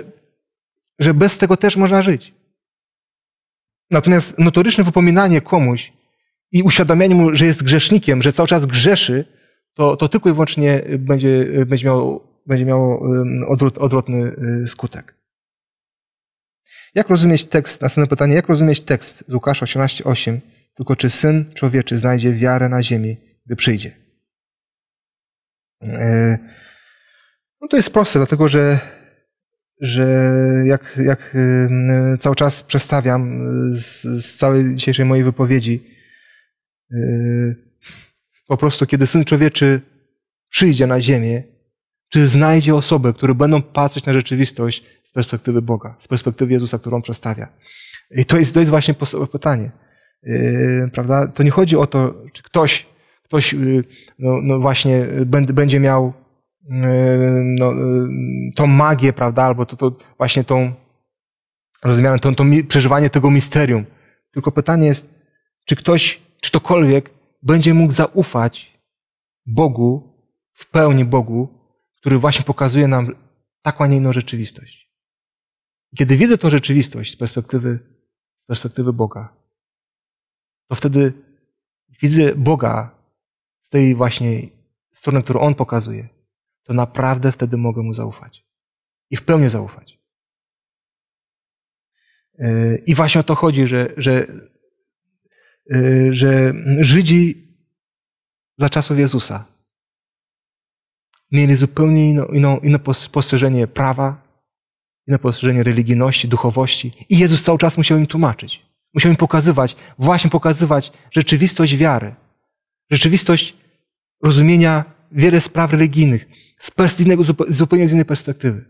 że bez tego też można żyć. Natomiast notoryczne wypominanie komuś i uświadamianie mu, że jest grzesznikiem, że cały czas grzeszy, to, to tylko i wyłącznie y, będzie, y, będzie miało, będzie miało odwrot, odwrotny y, skutek. Jak rozumieć tekst, następne pytanie, jak rozumieć tekst z Łukasza 18,8, tylko czy Syn Człowieczy znajdzie wiarę na ziemi, gdy przyjdzie? E, no to jest proste, dlatego że, że jak, jak cały czas przestawiam z, z całej dzisiejszej mojej wypowiedzi, po prostu kiedy Syn Człowieczy przyjdzie na ziemię, czy znajdzie osoby, które będą patrzeć na rzeczywistość z perspektywy Boga, z perspektywy Jezusa, którą przedstawia. I to jest, to jest właśnie pytanie. Yy, prawda? To nie chodzi o to, czy ktoś, ktoś yy, no, no, właśnie yy, będzie miał yy, no, yy, tą magię, prawda? albo to, to właśnie tą, rozumiane, to, to przeżywanie tego misterium. Tylko pytanie jest, czy ktoś, czy ktokolwiek będzie mógł zaufać Bogu, w pełni Bogu, który właśnie pokazuje nam taką, a nie inną rzeczywistość. Kiedy widzę tę rzeczywistość z perspektywy, z perspektywy Boga, to wtedy widzę Boga z tej właśnie strony, którą On pokazuje, to naprawdę wtedy mogę Mu zaufać. I w pełni zaufać. Yy, I właśnie o to chodzi, że, że Y, że Żydzi za czasów Jezusa mieli zupełnie inno, inno, inne postrzeżenie prawa, inne postrzeżenie religijności, duchowości. I Jezus cały czas musiał im tłumaczyć. Musiał im pokazywać, właśnie pokazywać rzeczywistość wiary, rzeczywistość rozumienia wiele spraw religijnych z, innego, zupełnie z innej perspektywy.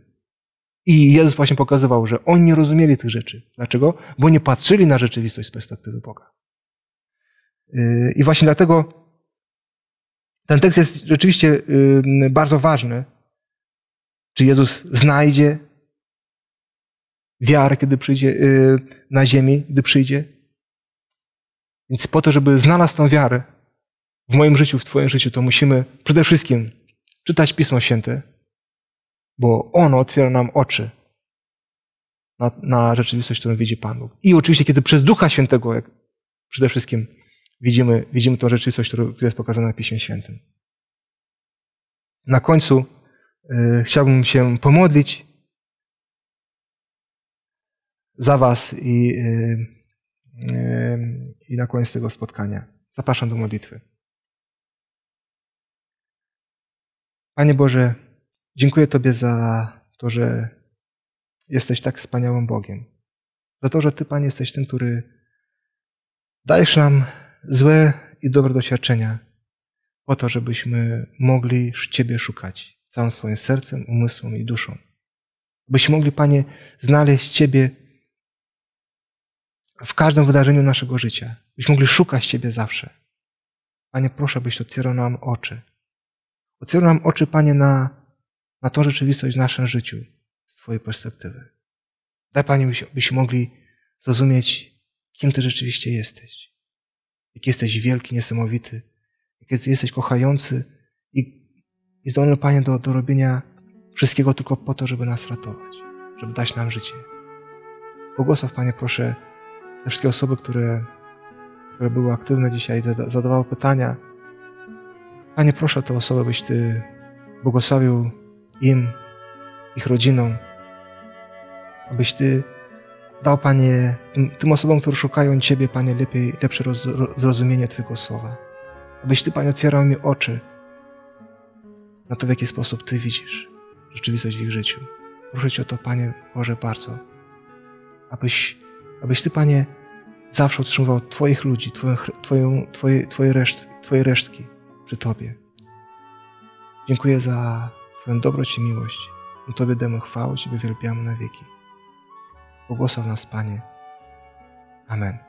I Jezus właśnie pokazywał, że oni nie rozumieli tych rzeczy. Dlaczego? Bo nie patrzyli na rzeczywistość z perspektywy Boga. Y, I właśnie dlatego ten tekst jest rzeczywiście y, bardzo ważny. Czy Jezus znajdzie wiarę, kiedy przyjdzie y, na ziemi, gdy przyjdzie? Więc po to, żeby znalazł tą wiarę w moim życiu, w Twoim życiu, to musimy przede wszystkim czytać Pismo Święte, bo ono otwiera nam oczy na, na rzeczywistość, którą widzi Pan Bóg. I oczywiście, kiedy przez Ducha Świętego, jak przede wszystkim widzimy, widzimy tą rzeczywistość, która jest pokazana w Piśmie Świętym. Na końcu e, chciałbym się pomodlić za Was i, e, e, i na koniec tego spotkania. Zapraszam do modlitwy. Panie Boże, dziękuję Tobie za to, że jesteś tak wspaniałym Bogiem. Za to, że Ty, Panie, jesteś tym, który dajesz nam złe i dobre doświadczenia, po to, żebyśmy mogli Ciebie szukać całym swoim sercem, umysłem i duszą. Byśmy mogli, Panie, znaleźć Ciebie w każdym wydarzeniu naszego życia. Byśmy mogli szukać Ciebie zawsze. Panie, proszę, byś otwierał nam oczy. Otwierał nam oczy, Panie, na, na tą rzeczywistość w naszym życiu z Twojej perspektywy. Daj, Panie, byśmy mogli zrozumieć, kim Ty rzeczywiście jesteś jak jesteś wielki, niesamowity, jak jesteś kochający i, i zdolny, Panie, do, do robienia wszystkiego tylko po to, żeby nas ratować, żeby dać nam życie. Błogosław, Panie, proszę, te wszystkie osoby, które, które były aktywne dzisiaj, zadawały pytania. Panie, proszę te osoby, byś Ty błogosławił im, ich rodzinom, abyś Ty Dał Panie tym, tym osobom, które szukają Ciebie, Panie, lepiej, lepsze roz, zrozumienie Twojego słowa. Abyś Ty, Panie, otwierał mi oczy na to, w jaki sposób Ty widzisz rzeczywistość w ich życiu. Proszę Cię o to, Panie Boże, bardzo. Abyś, abyś Ty, Panie, zawsze utrzymywał Twoich ludzi, Twoją, twoją, twoje, twoje, reszt, twoje resztki przy Tobie. Dziękuję za Twoją dobroć i miłość. U Tobie damy chwałę, Ciebie wielbiamy na wieki. Błogosław nas, Panie. Amen.